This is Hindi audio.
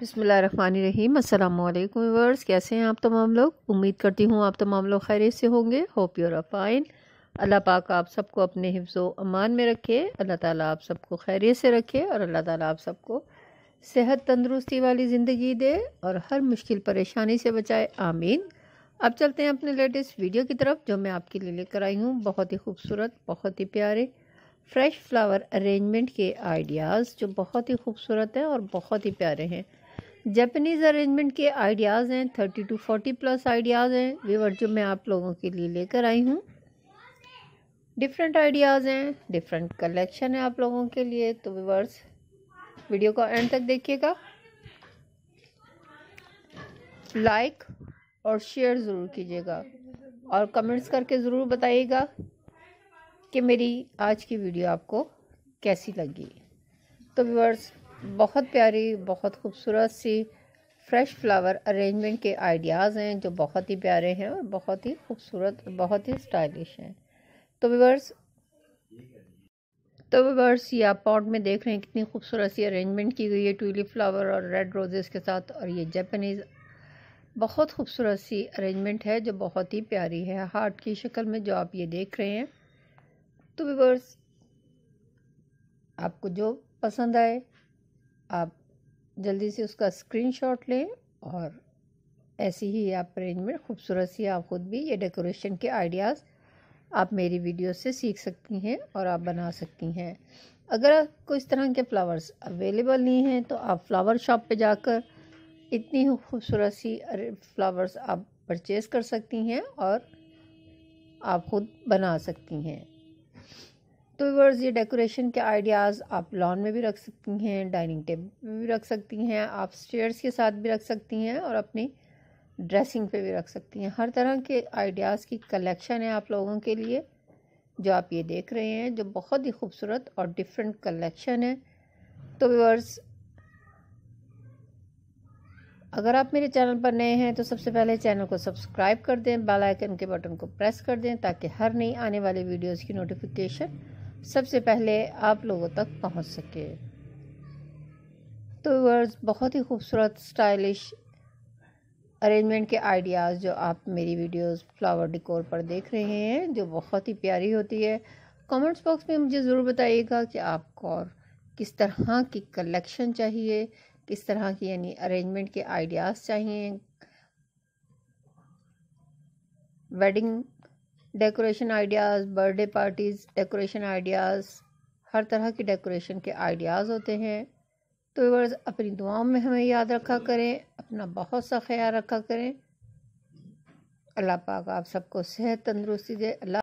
बसमीम अल्लाम वर्स कैसे हैं आप तमाम लोग उम्मीद करती हूँ आप तमाम लोग खैर से होंगे होप यूर फाइन अल्लाह पाक आप सबको अपने हिफ्जो अमान में रखे अल्लाह ताला आप सबको खैरियत से रखे और अल्लाह ताला आप सबको सेहत तंदरुस्ती वाली ज़िंदगी दे और हर मुश्किल परेशानी से बचाए आमीन अब चलते हैं अपने लेटेस्ट वीडियो की तरफ जो मैं आपके लिए लेकर आई हूँ बहुत ही खूबसूरत बहुत ही प्यारे फ्रेश फ्लावर अरेंजमेंट के आइडियाज़ जो बहुत ही खूबसूरत हैं और बहुत ही प्यारे हैं जैपनीज़ अरेंजमेंट के आइडियाज़ हैं thirty two forty plus ideas हैं वीवर जो मैं आप लोगों के लिए लेकर आई हूँ डिफरेंट आइडियाज़ हैं डिफरेंट कलेक्शन है आप लोगों के लिए तो वीवर्स वीडियो को एंड तक देखिएगा लाइक और शेयर ज़रूर कीजिएगा और कमेंट्स करके ज़रूर बताइएगा कि मेरी आज की वीडियो आपको कैसी लगी तो व्यूअर्स बहुत प्यारी बहुत खूबसूरत सी फ्रेश फ्लावर अरेंजमेंट के आइडियाज़ हैं जो बहुत ही प्यारे हैं और बहुत ही खूबसूरत बहुत ही स्टाइलिश हैं तो वीवर्स तो वीवर्स ये आप पॉट में देख रहे हैं कितनी खूबसूरत सी अरेंजमेंट की गई है ट्यूलिप फ्लावर और रेड रोजेस के साथ और ये जापानीज़ बहुत खूबसूरत सी अरेंजमेंट है जो बहुत ही प्यारी है हार्ट की शक्ल में जो आप ये देख रहे हैं तो वीवर्स आपको जो पसंद आए आप जल्दी से उसका स्क्रीनशॉट लें और ऐसी ही आप अरेंजमेंट खूबसूरत सी आप ख़ुद भी ये डेकोरेशन के आइडियाज़ आप मेरी वीडियो से सीख सकती हैं और आप बना सकती हैं अगर आपको इस तरह के फ्लावर्स अवेलेबल नहीं हैं तो आप फ्लावर शॉप पे जाकर इतनी खूबसूरत सी फ्लावर्स आप परचेज़ कर सकती हैं और आप ख़ुद बना सकती हैं तो वर्स ये डेकोरेशन के आइडियाज़ आप लॉन में भी रख सकती हैं डाइनिंग टेबल में भी रख सकती हैं आप स्टेयर्स के साथ भी रख सकती हैं और अपनी ड्रेसिंग पे भी रख सकती हैं हर तरह के आइडियाज़ की कलेक्शन है आप लोगों के लिए जो आप ये देख रहे हैं जो बहुत ही खूबसूरत और डिफरेंट कलेक्शन है तो व्यूअर्स अगर आप मेरे चैनल पर नए हैं तो सबसे पहले चैनल को सब्सक्राइब कर दें बेल आइकन के बटन को प्रेस कर दें ताकि हर नई आने वाली वीडियोस की नोटिफिकेशन सबसे पहले आप लोगों तक पहुंच सके तो वर्स बहुत ही खूबसूरत स्टाइलिश अरेंजमेंट के आइडियाज़ जो आप मेरी वीडियोस फ्लावर डिकोर पर देख रहे हैं जो बहुत ही प्यारी होती है कमेंट्स बॉक्स में मुझे ज़रूर बताइएगा कि आपको और किस तरह की कलेक्शन चाहिए किस तरह की यानी अरेंजमेंट के आइडियाज़ चाहिए wedding decoration ideas birthday parties decoration ideas हर तरह की डेकोरेशन के आइडियाज़ होते हैं तो व्यूवर्स अपनी दुआओं में हमें याद रखा करें अपना बहुत सा ख्याल रखा करें अल्लाह पाक आप सबको सेहत तंदुरुस्ती दे अल्लाह